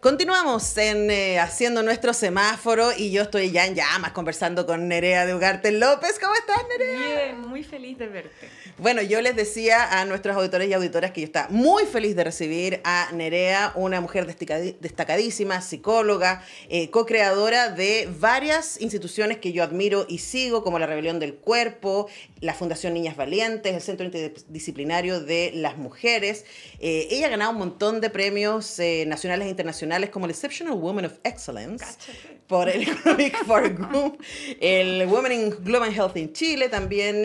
Continuamos en eh, haciendo nuestro semáforo y yo estoy ya en llamas conversando con Nerea de Ugarte López. ¿Cómo estás, Nerea? Bien, muy feliz de verte. Bueno, yo les decía a nuestros auditores y auditoras que yo estoy muy feliz de recibir a Nerea, una mujer destacadísima, psicóloga, eh, co-creadora de varias instituciones que yo admiro y sigo, como la Rebelión del Cuerpo, la Fundación Niñas Valientes, el Centro Interdisciplinario de las Mujeres. Eh, ella ha ganado un montón de premios eh, nacionales e internacionales, como el Exceptional Woman of Excellence por el Economic Forum, el Women in Global Health in Chile, también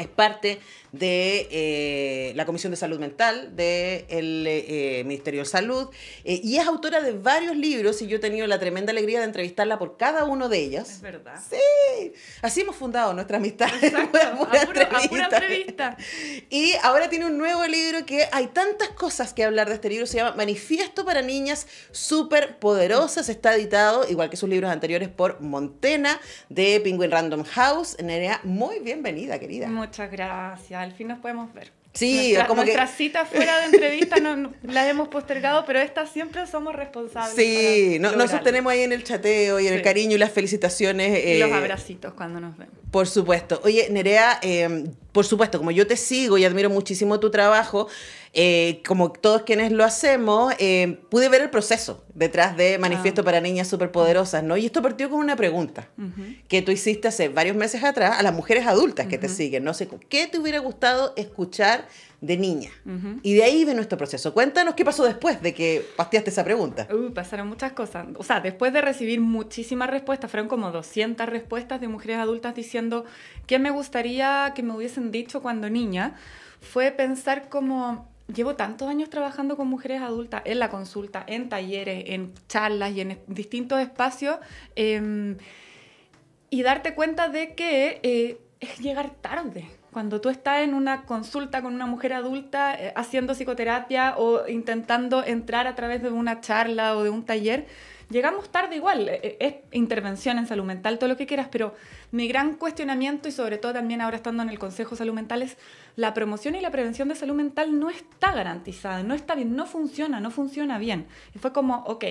es parte de eh, la Comisión de Salud Mental del eh, Ministerio de Salud eh, y es autora de varios libros y yo he tenido la tremenda alegría de entrevistarla por cada uno de ellas. Es verdad. Sí, así hemos fundado nuestra amistad. a entrevista. Y ahora tiene un nuevo libro que hay tantas cosas que hablar de este libro, se llama Manifiesto para Niñas poderosas está editado, igual que sus libros anteriores, por Montena de Penguin Random House. Nerea, muy bienvenida, querida muchas gracias. Al fin nos podemos ver. Sí, como nuestras otras citas fuera de entrevista no, las hemos postergado, pero estas siempre somos responsables. Sí, no, nos tenemos ahí en el chateo y en el cariño y las felicitaciones. Y los eh, abracitos cuando nos vemos. Por supuesto. Oye, Nerea, em, por supuesto, como yo te sigo y admiro muchísimo tu trabajo, eh, como todos quienes lo hacemos, em, pude ver el proceso detrás de Manifiesto para Niñas Superpoderosas, ¿no? Y esto partió con una pregunta que tú hiciste hace varios meses atrás a las mujeres adultas que te siguen, no sé, ¿qué te hubiera gustado escuchar de niña. Y de ahí viene nuestro proceso. Cuéntanos qué pasó después de que pasteaste esa pregunta. pasaron muchas cosas. O sea, después de recibir muchísimas respuestas, fueron como 200 respuestas de mujeres adultas diciendo qué me gustaría que me hubiesen dicho cuando niña, fue pensar como llevo tantos años trabajando con mujeres adultas en la consulta, en talleres, en charlas y en distintos espacios, em, y darte cuenta de que eh, es llegar tarde. Cuando tú estás en una consulta con una mujer adulta eh, haciendo psicoterapia o intentando entrar a través de una charla o de un taller, llegamos tarde igual. Eh, eh, es intervención en salud mental, todo lo que quieras, pero mi gran cuestionamiento y sobre todo también ahora estando en el Consejo Salud Mental es la promoción y la prevención de salud mental no está garantizada, no está bien, no funciona, no funciona bien. Y fue como, ok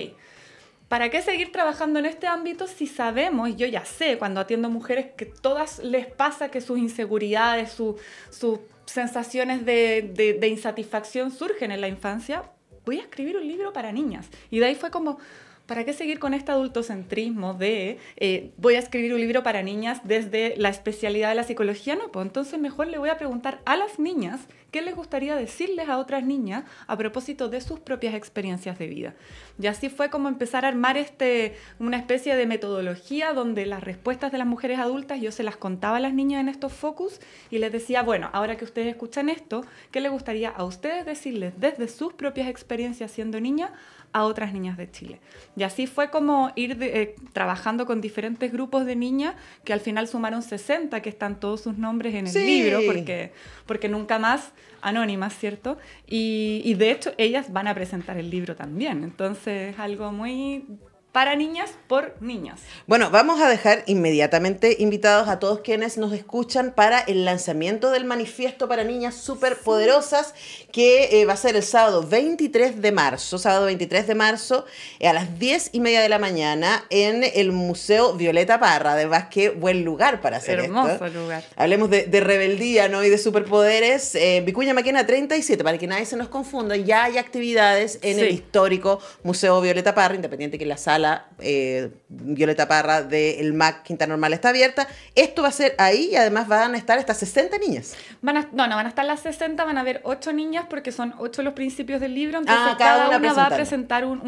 ¿Para qué seguir trabajando en este ámbito si sabemos, yo ya sé, cuando atiendo mujeres, que todas les pasa que sus inseguridades, sus sensaciones de insatisfacción surgen en la infancia? Voy a escribir un libro para niñas. Y de ahí fue como, ¿para qué seguir con este adultocentrismo de eh, voy a escribir un libro para niñas desde la especialidad de la psicología? No, pues entonces mejor le voy a preguntar a las niñas qué les gustaría decirles a otras niñas a propósito de sus propias experiencias de vida. Y así fue como empezar a armar este, una especie de metodología donde las respuestas de las mujeres adultas yo se las contaba a las niñas en estos focus y les decía, bueno, ahora que ustedes escuchan esto, ¿qué les gustaría a ustedes decirles desde sus propias experiencias siendo niñas a otras niñas de Chile? Y así fue como ir eh, trabajando con diferentes grupos de niñas, que al final sumaron 60, que están todos sus nombres en el libro, porque, porque nunca más anónimas, ¿cierto? Y, y de hecho ellas van a presentar el libro también. Entonces, algo muy para niñas por niñas. Bueno, vamos a dejar inmediatamente invitados a todos quienes nos escuchan para el lanzamiento del manifiesto para niñas superpoderosas que eh, va a ser el sábado 23 de marzo, sábado 23 de marzo eh, a las 10 y media de la mañana en el Museo Violeta Parra. Además, qué buen lugar para hacer Hermoso lugar. Hablemos de, rebeldía ¿no? y de superpoderes. Eh, Vicuña Maquena 37, para que nadie se nos confunda, ya hay actividades en el histórico Museo Violeta Parra, independiente que la sala la eh, Violeta Parra del MAC Quinta Normal está abierta. Esto va a ser ahí y además van a estar estas 60 niñas. Van a, no, no, van a estar las 60, van a haber 8 niñas porque son 8 los principios del libro. Entonces ah, cada, una, va a presentar un,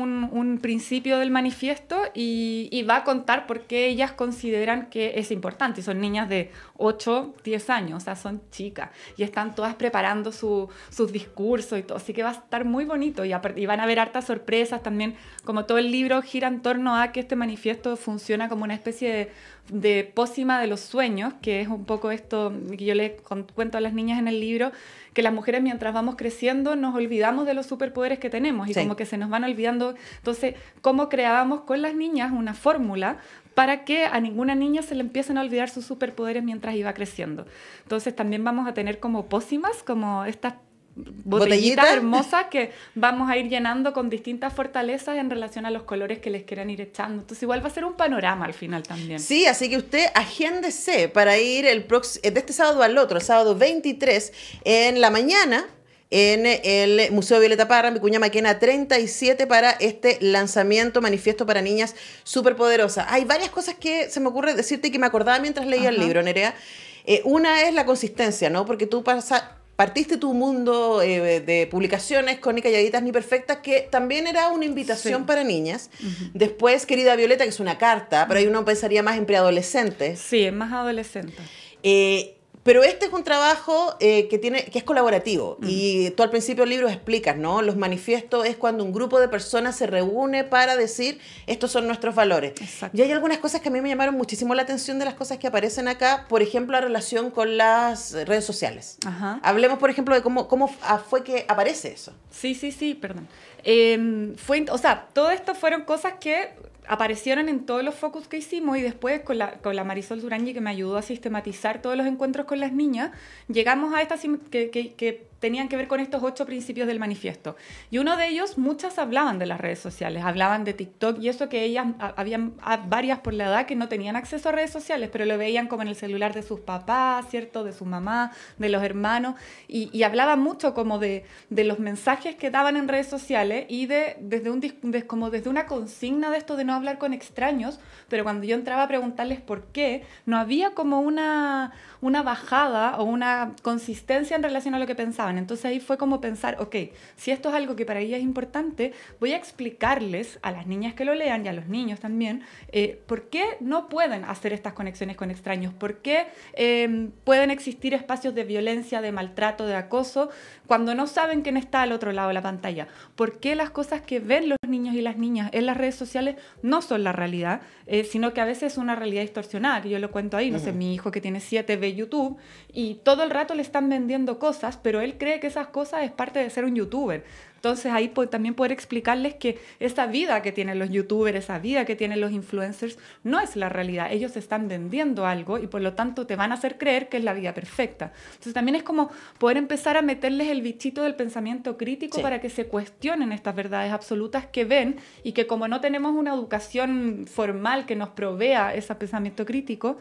principio del manifiesto y, va a contar por qué ellas consideran que es importante. son niñas de 8, 10 años, o sea, son chicas y están todas preparando su, sus discursos y todo. Así que va a estar muy bonito y, van a haber hartas sorpresas también, como todo el libro giran torno a que este manifiesto funciona como una especie de, pócima de los sueños, que es un poco esto que yo le cuento a las niñas en el libro, que las mujeres mientras vamos creciendo nos olvidamos de los superpoderes que tenemos y como que se nos van olvidando. Entonces, ¿cómo creábamos con las niñas una fórmula para que a ninguna niña se le empiecen a olvidar sus superpoderes mientras iba creciendo. Entonces también vamos a tener como pócimas, como estas botellitas hermosas que vamos a ir llenando con distintas fortalezas en relación a los colores que les quieran ir echando. Entonces igual va a ser un panorama al final también. Sí, así que usted agéndese para ir el eh, de este sábado al otro, el sábado 23 en la mañana en el Museo Violeta Parra, mi cuña Maquena 37 para este lanzamiento manifiesto para niñas superpoderosas. Hay varias cosas que se me ocurre decirte y que me acordaba mientras leía el libro, Nerea. Eh, una es la consistencia, ¿no? Porque tú pasas partiste tu mundo eh, de publicaciones con Ni Calladitas Ni Perfectas, que también era una invitación para niñas. Después, Querida Violeta, que es una carta, pero ahí uno pensaría más en preadolescentes. Sí, en más adolescente. Eh, pero este es un trabajo eh, que, tiene, que es colaborativo y tú al principio del libro explicas, ¿no? Los manifiestos es cuando un grupo de personas se reúne para decir, estos son nuestros valores. Y hay algunas cosas que a mí me llamaron muchísimo la atención de las cosas que aparecen acá, por ejemplo, la relación con las redes sociales. Hablemos, por ejemplo, de cómo, cómo ah, fue que aparece eso. Sí, sí, sí, perdón. Em, fue, o sea, todo esto fueron cosas que aparecieron en todos los focus que hicimos y después con la, con la Marisol Durangi que me ayudó a sistematizar todos los encuentros con las niñas, llegamos a esta que, que, que tenían que ver con estos ocho principios del manifiesto. Y uno de ellos, muchas hablaban de las redes sociales, hablaban de TikTok y eso que ellas, habían varias por la edad que no tenían acceso a redes sociales, pero lo veían como en el celular de sus papás, ¿cierto? De su mamá, de los hermanos, y, y hablaban mucho como de, los mensajes que daban en redes sociales y de, desde, un, como desde una consigna de esto de no hablar con extraños, pero cuando yo entraba a preguntarles por qué, no había como una, una bajada o una consistencia en relación a lo que pensaban. Entonces ahí fue como pensar, ok, si esto es algo que para ella es importante, voy a explicarles a las niñas que lo lean y a los niños también, eh, por qué no pueden hacer estas conexiones con extraños, por qué em, pueden existir espacios de violencia, de maltrato, de acoso, cuando no saben quién está al otro lado de la pantalla, por qué las cosas que ven los niños y las niñas en las redes sociales no son la realidad, eh, sino que a veces es una realidad distorsionada, que yo lo cuento ahí, no sé, mi hijo que tiene siete ve YouTube y todo el rato le están vendiendo cosas, pero él cree que esas cosas es parte de ser un youtuber. Entonces ahí también poder explicarles que esa vida que tienen los youtubers, esa vida que tienen los influencers, no es la realidad. Ellos están vendiendo algo y por lo tanto te van a hacer creer que es la vida perfecta. Entonces también es como poder empezar a meterles el bichito del pensamiento crítico para que se cuestionen estas verdades absolutas que ven y que como no tenemos una educación formal que nos provea ese pensamiento crítico,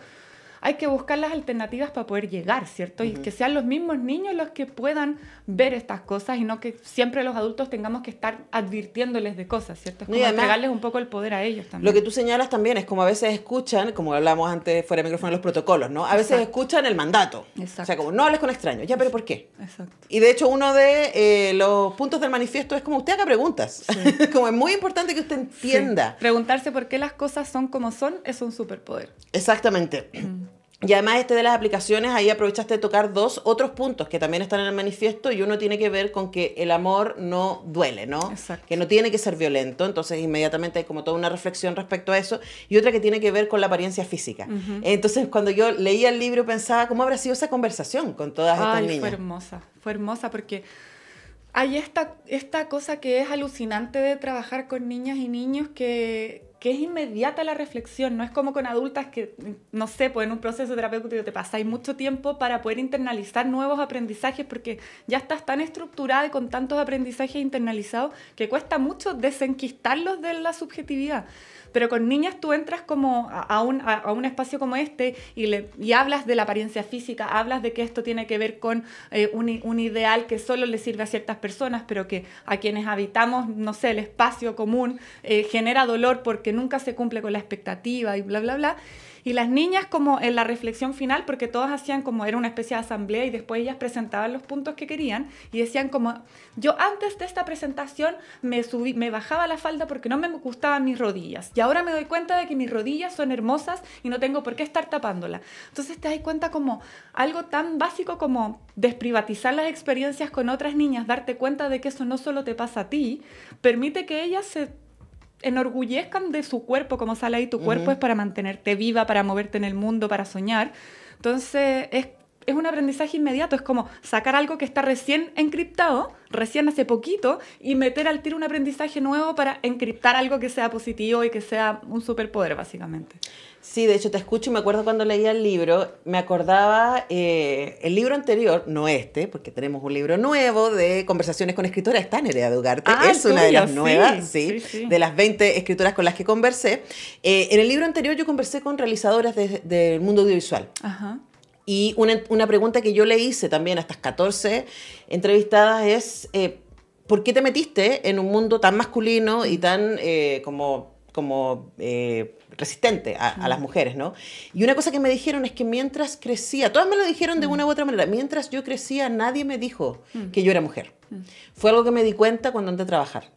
hay que buscar las alternativas para poder llegar, ¿cierto? Y que sean los mismos niños los que puedan ver estas cosas y no que siempre los adultos tengamos que estar advirtiéndoles de cosas, ¿cierto? Es como entregarles un poco el poder a ellos también. Lo que tú señalas también es como a veces escuchan, como hablamos antes fuera de micrófono, los protocolos, ¿no? A veces escuchan el mandato. O sea, como no hables con extraños. Ya, pero ¿por qué? Exacto. Y de hecho uno de eh, los puntos del manifiesto es como usted haga preguntas. como es muy importante que usted entienda. Preguntarse por qué las cosas son como son es un superpoder. Exactamente. Mm. Y además este de las aplicaciones, ahí aprovechaste de tocar dos otros puntos que también están en el manifiesto y uno tiene que ver con que el amor no duele, ¿no? Exacto. Que no tiene que ser violento, entonces inmediatamente hay como toda una reflexión respecto a eso y otra que tiene que ver con la apariencia física. Entonces cuando yo leía el libro pensaba, ¿cómo habrá sido esa conversación con todas estas niñas? Fue hermosa, fue hermosa porque hay esta cosa que es alucinante de trabajar con niñas y niños que, que es inmediata la reflexión, no es como con adultas que, no sé, pues en un proceso terapéutico te pasáis mucho tiempo para poder internalizar nuevos aprendizajes, porque ya estás tan estructurada y con tantos aprendizajes internalizados que cuesta mucho desenquistarlos de la subjetividad. Pero con niñas tú entras como a un, a un espacio como este y, le, y hablas de la apariencia física, hablas de que esto tiene que ver con eh, un, un ideal que solo le sirve a ciertas personas, pero que a quienes habitamos, no sé, el espacio común eh, genera dolor porque nunca se cumple con la expectativa y bla, bla, bla. Y las niñas como en la reflexión final, porque todas hacían como era una especie de asamblea y después ellas presentaban los puntos que querían y decían como, yo antes de esta presentación me, subí, me bajaba la falda porque no me gustaban mis rodillas. Y ahora me doy cuenta de que mis rodillas son hermosas y no tengo por qué estar tapándola. Entonces te das cuenta como algo tan básico como desprivatizar las experiencias con otras niñas, darte cuenta de que eso no solo te pasa a ti, permite que ellas se enorgullezcan de su cuerpo, como sale ahí tu cuerpo, es para mantenerte viva, para moverte en el mundo, para soñar. Entonces, es, es un aprendizaje inmediato, es como sacar algo que está recién encriptado, recién hace poquito, y meter al tiro un aprendizaje nuevo para encriptar algo que sea positivo y que sea un superpoder, básicamente. Sí, de hecho te escucho y me acuerdo cuando leía el libro, me acordaba eh, el libro anterior, no este, porque tenemos un libro nuevo de conversaciones con escritoras, está en de es una de las nuevas, sí, de las 20 escritoras con las que conversé. Eh, en el libro anterior yo conversé con realizadoras del mundo audiovisual. Ajá. Y una, pregunta que yo le hice también a estas 14 entrevistadas es, eh, ¿por qué te metiste en un mundo tan masculino y mm. tan como como eh, resistente a, las mujeres, ¿no? Y una cosa que me dijeron es que mientras crecía, todas me lo dijeron de una u mm. otra manera, mientras yo crecía nadie me dijo mm. que yo era mujer. Mm. Fue algo que me di cuenta cuando entré a trabajar.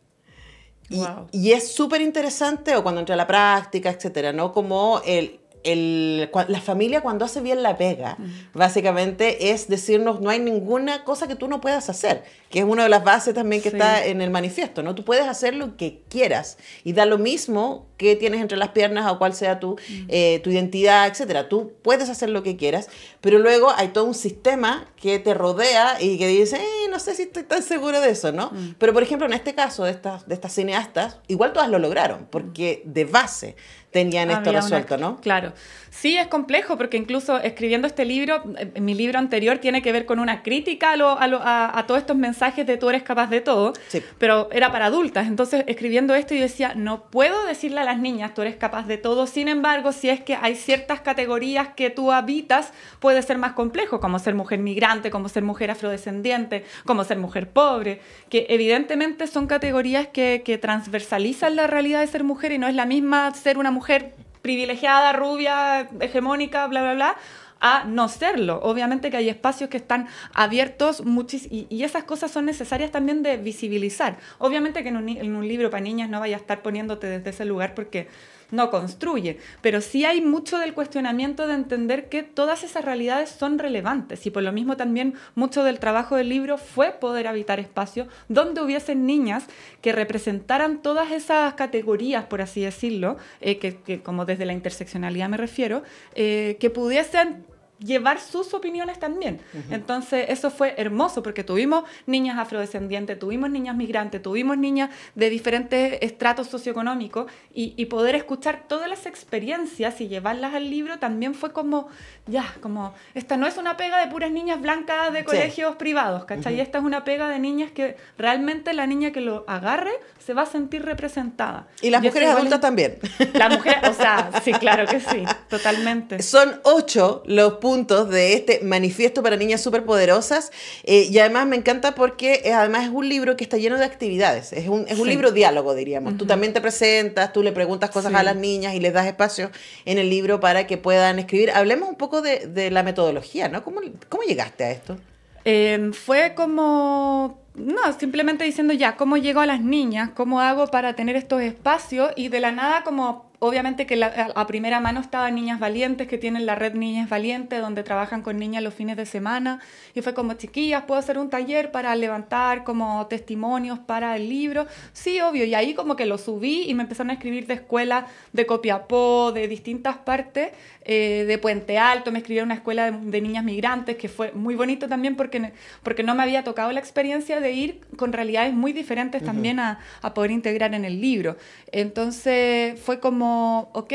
Y, y es súper interesante, o cuando entré a la práctica, etcétera, ¿no? Como el, la familia cuando hace bien la pega, básicamente es decirnos no hay ninguna cosa que tú no puedas hacer, que es una de las bases también que está en el manifiesto, ¿no? Tú puedes hacer lo que quieras y da lo mismo tienes entre las piernas o cuál sea tu, eh, tu identidad, etcétera. Tú puedes hacer lo que quieras, pero luego hay todo un sistema que te rodea y que dice, eh, no sé si estoy tan seguro de eso, ¿no? Mm. Pero por ejemplo, en este caso de estas, de estas cineastas, igual todas lo lograron, mm. porque de base tenían esto resuelto, ¿no? Claro. Sí, es complejo porque incluso escribiendo este libro, eh, mi libro anterior tiene que ver con una crítica a, lo, a, a, todos estos mensajes de tú eres capaz de todo, pero era para adultas. Entonces, escribiendo esto yo decía, no puedo decirle a la niñas, tú eres capaz de todo. Sin embargo, si es que hay ciertas categorías que tú habitas, puede ser más complejo, como ser mujer migrante, como ser mujer afrodescendiente, como ser mujer pobre, que evidentemente son categorías que, que transversalizan la realidad de ser mujer y no es la misma ser una mujer privilegiada, rubia, hegemónica, bla, bla, bla, a no serlo. Obviamente que hay espacios que están abiertos y, y, esas cosas son necesarias también de visibilizar. Obviamente que en un, en un libro para niñas no vaya a estar poniéndote desde ese lugar porque no construye, pero sí hay mucho del cuestionamiento de entender que todas esas realidades son relevantes y por lo mismo también mucho del trabajo del libro fue poder habitar espacios donde hubiesen niñas que representaran todas esas categorías, por así decirlo, eh, que, como desde la interseccionalidad me refiero, eh, que pudiesen llevar sus opiniones también. Entonces, eso fue hermoso porque tuvimos niñas afrodescendientes, tuvimos niñas migrantes, tuvimos niñas de diferentes estratos socioeconómicos y, poder escuchar todas las experiencias y llevarlas al libro también fue como, ya, como, esta no es una pega de puras niñas blancas de colegios privados, ¿cachai? Esta es una pega de niñas que realmente la niña que lo agarre se va a sentir representada. Y las mujeres adultas también. Las mujeres, o sea, sí, claro que sí, totalmente. Son ocho los puntos de este manifiesto para niñas superpoderosas. Eh, y además me encanta porque eh, además es un libro que está lleno de actividades. Es un, es un libro diálogo, diríamos. Tú también te presentas, tú le preguntas cosas a las niñas y les das espacio en el libro para que puedan escribir. Hablemos un poco de, la metodología, ¿no? ¿Cómo, ¿Cómo llegaste a esto? Em, fue como no, simplemente diciendo ya, ¿cómo llego a las niñas? ¿Cómo hago para tener estos espacios? Y de la nada, como obviamente que la, a primera mano estaban Niñas Valientes, que tienen la red Niñas Valientes, donde trabajan con niñas los fines de semana. Y fue como, chiquillas, ¿puedo hacer un taller para levantar como testimonios para el libro? Sí, obvio. Y ahí como que lo subí y me empezaron a escribir de escuelas de Copiapó, de distintas partes, eh, de Puente Alto. Me escribieron una escuela de, niñas migrantes, que fue muy bonito también porque, porque no me había tocado la experiencia de de ir con realidades muy diferentes también a, a, poder integrar en el libro. Entonces fue como, ok,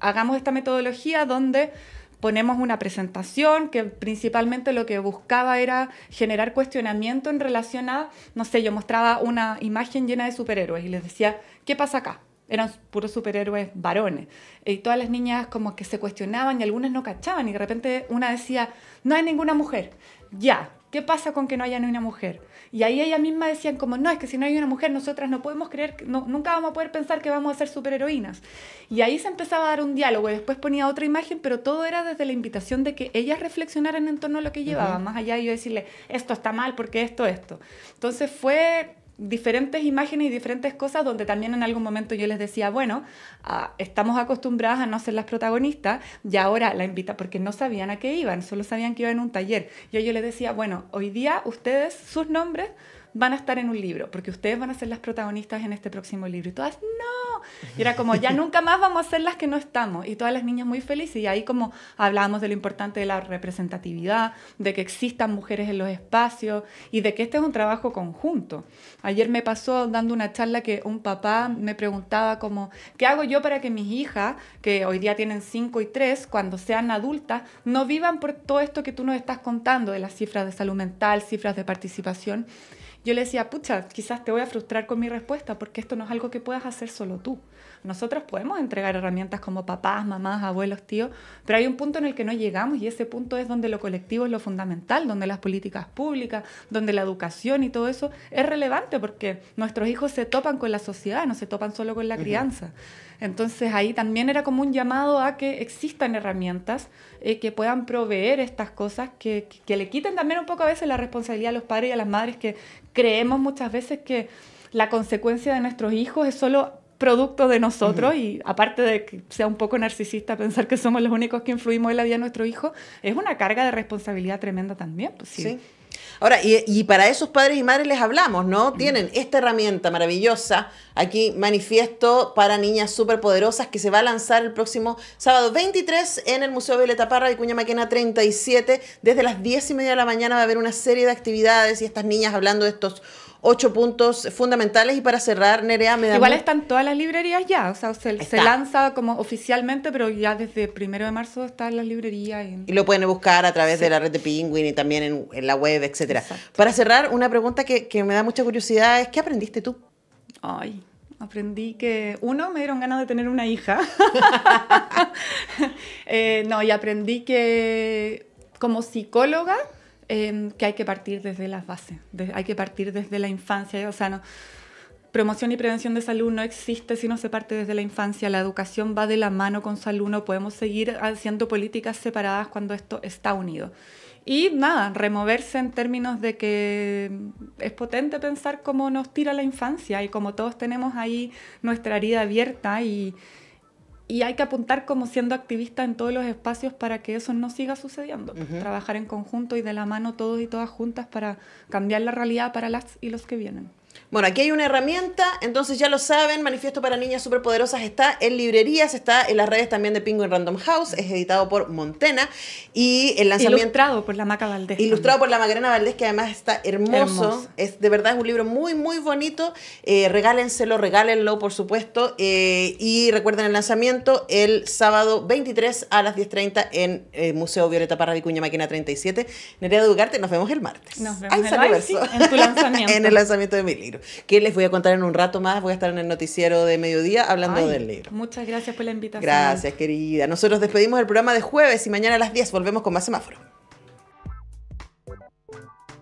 hagamos esta metodología donde ponemos una presentación que principalmente lo que buscaba era generar cuestionamiento en relación a, no sé, yo mostraba una imagen llena de superhéroes y les decía, ¿qué pasa acá? eran puros superhéroes varones. Y todas las niñas como que se cuestionaban y algunas no cachaban y de repente una decía, no hay ninguna mujer. Ya, ¿Qué pasa con que no haya ni una mujer? Y ahí ella misma decían como, no, es que si no hay una mujer, nosotras no podemos creer, nunca vamos a poder pensar que vamos a ser superheroínas. Y ahí se empezaba a dar un diálogo y después ponía otra imagen, pero todo era desde la invitación de que ellas reflexionaran en torno a lo que llevaban, más allá de yo decirle, esto está mal, porque esto, esto. Entonces fue diferentes imágenes y diferentes cosas donde también en algún momento yo les decía, bueno, ah, estamos acostumbradas a no ser las protagonistas y ahora la invita porque no sabían a qué iban, solo sabían que iban a un taller. Y yo les decía, bueno, hoy día ustedes, sus nombres van a estar en un libro, porque ustedes van a ser las protagonistas en este próximo libro. Y todas, no. Y era como, ya nunca más vamos a ser las que no estamos. Y todas las niñas muy felices. Y ahí como hablábamos de lo importante de la representatividad, de que existan mujeres en los espacios y de que este es un trabajo conjunto. Ayer me pasó dando una charla que un papá me preguntaba como, ¿qué hago yo para que mis hijas, que hoy día tienen 5 y 3, cuando sean adultas, no vivan por todo esto que tú nos estás contando de las cifras de salud mental, cifras de participación? yo le decía, pucha, quizás te voy a frustrar con mi respuesta porque esto no es algo que puedas hacer solo tú. Nosotros podemos entregar herramientas como papás, mamás, abuelos, tíos, pero hay un punto en el que no llegamos y ese punto es donde lo colectivo es lo fundamental, donde las políticas públicas, donde la educación y todo eso es relevante porque nuestros hijos se topan con la sociedad, no se topan solo con la crianza. Entonces ahí también era como un llamado a que existan herramientas eh, que puedan proveer estas cosas, que, le quiten también un poco a veces la responsabilidad a los padres y a las madres que creemos muchas veces que la consecuencia de nuestros hijos es solo producto de nosotros y aparte de que sea un poco narcisista pensar que somos los únicos que influimos en la vida de nuestro hijo, es una carga de responsabilidad tremenda también. Pues, sí. Ahora, y, para esos padres y madres les hablamos, ¿no? Tienen esta herramienta maravillosa, aquí manifiesto para niñas superpoderosas que se va a lanzar el próximo sábado 23 en el Museo Violeta Parra de Cuña Maquena 37. Desde las 10 y media de la mañana va a haber una serie de actividades y estas niñas hablando de estos ocho puntos fundamentales. Y para cerrar, Nerea, me da. Igual están todas las librerías ya, o sea, se, lanza como oficialmente, pero ya desde primero de marzo están las librerías. Y, lo pueden buscar a través de la red de Penguin y también en, en la web, etcétera. Para cerrar, una pregunta que, me da mucha curiosidad es: ¿qué aprendiste tú? Ay, aprendí que, uno, me dieron ganas de tener una hija. Eh, no, y aprendí que como psicóloga que hay que partir desde las bases, hay que partir desde la infancia, o sea, promoción y prevención de salud no existe si no se parte desde la infancia, la educación va de la mano con salud, no podemos seguir haciendo políticas separadas cuando esto está unido. Y nada, removerse en términos de que es potente pensar cómo nos tira la infancia y como todos tenemos ahí nuestra herida abierta y, y hay que apuntar como siendo activista en todos los espacios para que eso no siga sucediendo. Trabajar en conjunto y de la mano todos y todas juntas para cambiar la realidad para las y los que vienen. Bueno, aquí hay una herramienta, entonces ya lo saben, Manifiesto para Niñas Superpoderosas está en librerías, está en las redes también de Penguin Random House, es editado por Montena y el lanzamiento... Ilustrado por la Maca Valdés. Ilustrado por la Macarena Valdés, que además está hermoso, es de verdad es un libro muy, muy bonito, eh, regálenselo, regálenlo, por supuesto, eh, y recuerden el lanzamiento el sábado 23 a las 10.30 en eh, Museo Violeta Parra de Cuña Máquina 37. Nerea Ugarte, nos vemos el martes. Nos vemos el, martes en tu lanzamiento. en el lanzamiento de mi libro que les voy a contar en un rato más. Voy a estar en el noticiero de mediodía hablando del libro. Muchas gracias por la invitación. Gracias, querida. Nosotros despedimos el programa de jueves y mañana a las 10 volvemos con más semáforo.